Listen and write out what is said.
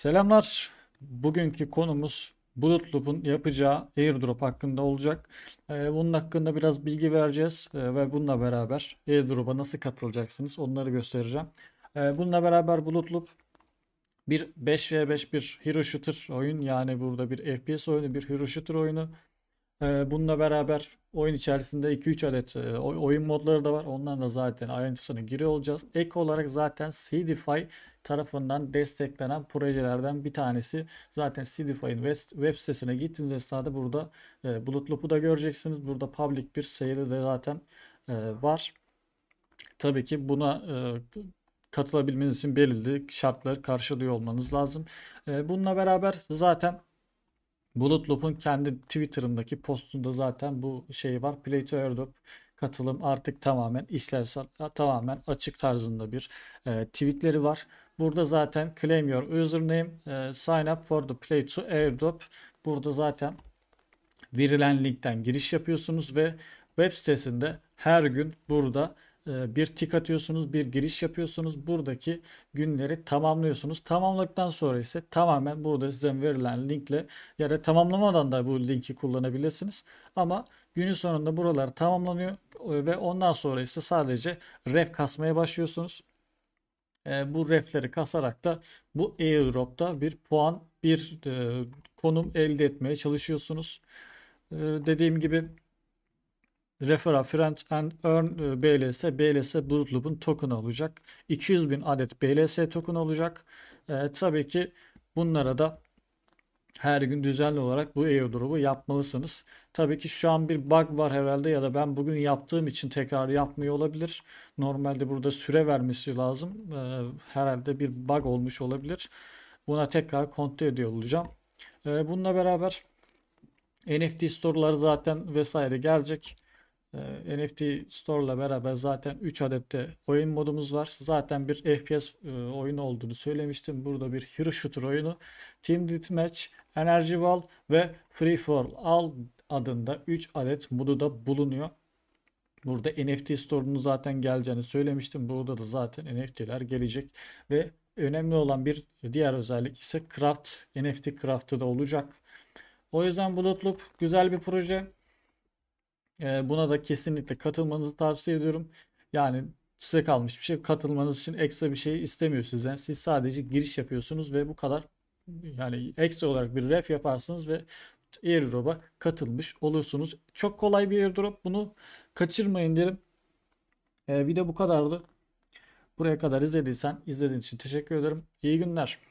Selamlar. Bugünkü konumuz Bulutloop'un yapacağı airdrop hakkında olacak. Ee, bunun hakkında biraz bilgi vereceğiz ee, ve bununla beraber airdrop'a nasıl katılacaksınız onları göstereceğim. Ee, bununla beraber Bulutloop bir 5v5 bir hero shooter oyun yani burada bir FPS oyunu bir hero shooter oyunu ee, bununla beraber oyun içerisinde 2-3 adet e, oyun modları da var. Ondan da zaten ayrıntısını giriyor olacağız. Ek olarak zaten CDFI tarafından desteklenen projelerden bir tanesi. Zaten CDFI'nin web sitesine gittiğinizde esnada burada e, Bulutloop'u da göreceksiniz. Burada public bir seyri de zaten e, var. Tabii ki buna katılabilmeniz için belirli şartları karşılıyor olmanız lazım. Bununla beraber zaten Bulut Loop'un kendi Twitter'ımdaki postunda zaten bu şey var. Play to airdrop katılım artık tamamen işlevsel tamamen açık tarzında bir e, tweetleri var. Burada zaten claim your username, e, sign up for the play to airdrop. Burada zaten verilen linkten giriş yapıyorsunuz ve web sitesinde her gün burada ee, bir tik atıyorsunuz, bir giriş yapıyorsunuz. Buradaki günleri tamamlıyorsunuz. Tamamladıktan sonra ise tamamen burada size verilen linkle ya da tamamlamadan da bu linki kullanabilirsiniz. Ama günün sonunda buralar tamamlanıyor e, ve ondan sonra ise sadece ref kasmaya başlıyorsunuz. E, bu refleri kasarak da bu airdrop'ta bir puan, bir e, konum elde etmeye çalışıyorsunuz. Dediğim gibi Referral Friends and Earn e, BLS. BLS Blood token olacak. 200 bin adet BLS token olacak. E, tabii ki bunlara da her gün düzenli olarak bu airdrop'u e yapmalısınız. Tabii ki şu an bir bug var herhalde ya da ben bugün yaptığım için tekrar yapmıyor olabilir. Normalde burada süre vermesi lazım. E, herhalde bir bug olmuş olabilir. Buna tekrar kontrol ediyor olacağım. E, bununla beraber NFT store'ları zaten vesaire gelecek. E, ee, NFT Store ile beraber zaten 3 adet de oyun modumuz var. Zaten bir FPS e, oyunu olduğunu söylemiştim. Burada bir Hero Shooter oyunu. Team Deathmatch, Energy Ball ve Free For All adında 3 adet modu da bulunuyor. Burada NFT Store'unun zaten geleceğini söylemiştim. Burada da zaten NFT'ler gelecek ve önemli olan bir diğer özellik ise craft, NFT craft'ı da olacak. O yüzden Bloodloop güzel bir proje. E, buna da kesinlikle katılmanızı tavsiye ediyorum. Yani size kalmış bir şey. Katılmanız için ekstra bir şey istemiyor sizden. Siz sadece giriş yapıyorsunuz ve bu kadar yani ekstra olarak bir ref yaparsınız ve airdrop'a katılmış olursunuz. Çok kolay bir airdrop. Bunu kaçırmayın derim. E, video bu kadardı. Buraya kadar izlediysen izlediğin için teşekkür ederim. İyi günler.